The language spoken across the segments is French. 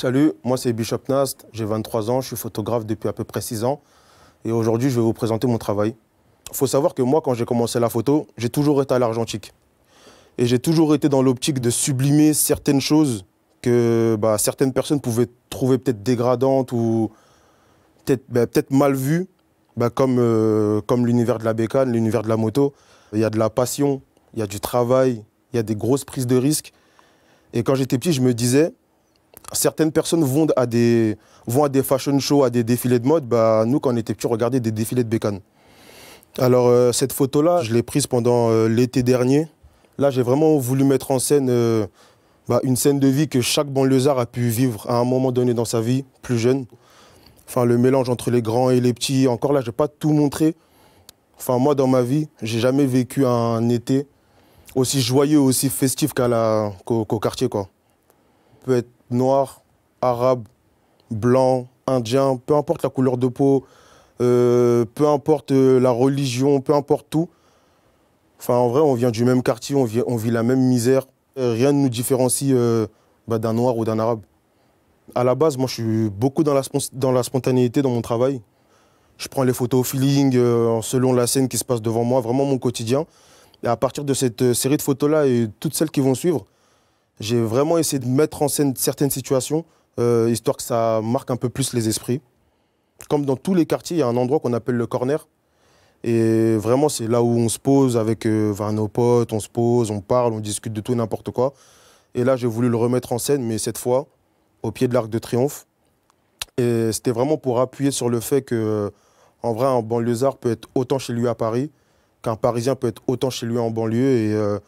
Salut, moi c'est Bishop Nast, j'ai 23 ans, je suis photographe depuis à peu près 6 ans. Et aujourd'hui, je vais vous présenter mon travail. Il faut savoir que moi, quand j'ai commencé la photo, j'ai toujours été à l'argentique. Et j'ai toujours été dans l'optique de sublimer certaines choses que bah, certaines personnes pouvaient trouver peut-être dégradantes ou peut-être bah, mal vues, bah, comme, euh, comme l'univers de la bécane, l'univers de la moto. Il y a de la passion, il y a du travail, il y a des grosses prises de risques. Et quand j'étais petit, je me disais, certaines personnes vont à des, des fashion shows, à des défilés de mode. Bah, nous, quand on était petits, on des défilés de bécane. Alors, euh, cette photo-là, je l'ai prise pendant euh, l'été dernier. Là, j'ai vraiment voulu mettre en scène euh, bah, une scène de vie que chaque banlieusard a pu vivre à un moment donné dans sa vie, plus jeune. Enfin, le mélange entre les grands et les petits. Encore là, je n'ai pas tout montré. Enfin, moi, dans ma vie, j'ai jamais vécu un été aussi joyeux, aussi festif qu'au la, quartier, quoi. peut noir, arabe, blanc, indien, peu importe la couleur de peau, euh, peu importe euh, la religion, peu importe tout. Enfin, en vrai, on vient du même quartier, on vit, la même misère. Rien ne nous différencie euh, bah, d'un noir ou d'un arabe. À la base, moi, je suis beaucoup dans la, spontanéité dans mon travail. Je prends les photos au feeling, selon la scène qui se passe devant moi, vraiment mon quotidien. Et à partir de cette série de photos-là et toutes celles qui vont suivre, j'ai vraiment essayé de mettre en scène certaines situations, euh, histoire que ça marque un peu plus les esprits. Comme dans tous les quartiers, il y a un endroit qu'on appelle le corner. Et vraiment, c'est là où on se pose avec euh, nos potes, on se pose, on parle, on discute de tout et n'importe quoi. Et là, j'ai voulu le remettre en scène, mais cette fois, au pied de l'Arc de Triomphe. Et c'était vraiment pour appuyer sur le fait que, euh, en vrai, un banlieusard peut être autant chez lui à Paris qu'un Parisien peut être autant chez lui en banlieue et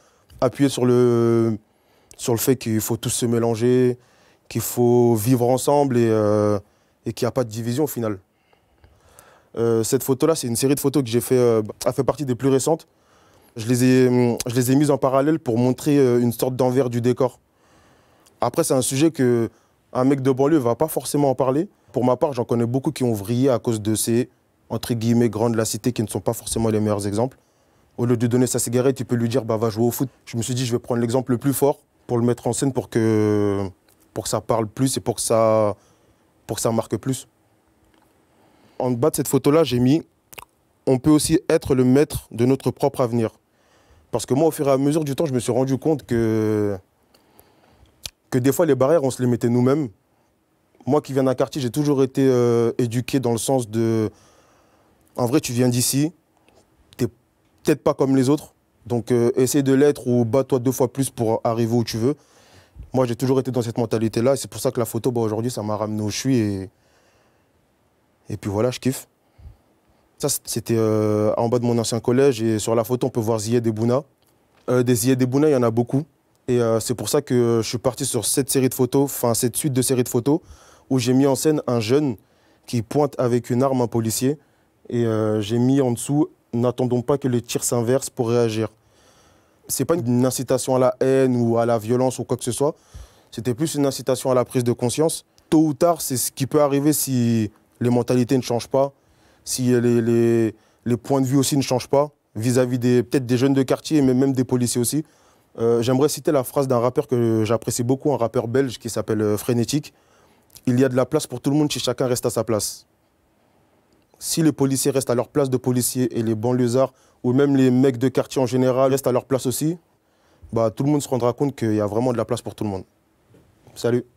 appuyer sur le, sur le fait qu'il faut tous se mélanger, qu'il faut vivre ensemble et, euh, et qu'il n'y a pas de division au final. Euh, cette photo-là, c'est une série de photos que j'ai fait, euh, a fait partie des plus récentes. Je les ai, mm, je les ai mises en parallèle pour montrer une sorte d'envers du décor. Après, c'est un sujet que un mec de banlieue va pas forcément en parler. Pour ma part, j'en connais beaucoup qui ont vrillé à cause de ces entre guillemets grandes cité » qui ne sont pas forcément les meilleurs exemples. Au lieu de donner sa cigarette, tu peux lui dire bah va jouer au foot. Je me suis dit je vais prendre l'exemple le plus fort pour le mettre en scène, pour que, pour ça parle plus et pour que ça, pour ça marque plus. En bas de cette photo-là, j'ai mis on peut aussi être le maître de notre propre avenir. Parce que moi, au fur et à mesure du temps, je me suis rendu compte que, que des fois, les barrières, on se les mettait nous-mêmes. Moi qui viens d'un quartier, j'ai toujours été euh, éduqué dans le sens de. En vrai, tu viens d'ici, t'es peut-être pas comme les autres, donc euh, essaye de l'être ou bats-toi deux fois plus pour arriver où tu veux. Moi, j'ai toujours été dans cette mentalité-là. C'est pour ça que la photo, bah, aujourd'hui, ça m'a ramené où je suis. Et, puis voilà, je kiffe. Ça, c'était euh, en bas de mon ancien collège. Et sur la photo, on peut voir Ziye et Bouna. Euh, des Ziye et Bouna, il y en a beaucoup. Et c'est pour ça que je suis parti sur cette série de photos, enfin cette suite de séries de photos, où j'ai mis en scène un jeune qui pointe avec une arme un policier. Et j'ai mis en dessous n'attendons pas que les tirs s'inverse pour réagir. Ce n'est pas une incitation à la haine ou à la violence ou quoi que ce soit. C'était plus une incitation à la prise de conscience. Tôt ou tard, c'est ce qui peut arriver si les mentalités ne changent pas, si les, points de vue aussi ne changent pas, vis-à-vis des, peut-être des jeunes de quartier, mais même des policiers aussi. Euh, j'aimerais citer la phrase d'un rappeur que j'apprécie beaucoup, un rappeur belge qui s'appelle euh, Frénétique. Il y a de la place pour tout le monde si chacun reste à sa place si les policiers restent à leur place de policiers et les banlieusards ou même les mecs de quartier en général restent à leur place aussi, bah, tout le monde se rendra compte qu'il y a vraiment de la place pour tout le monde. Salut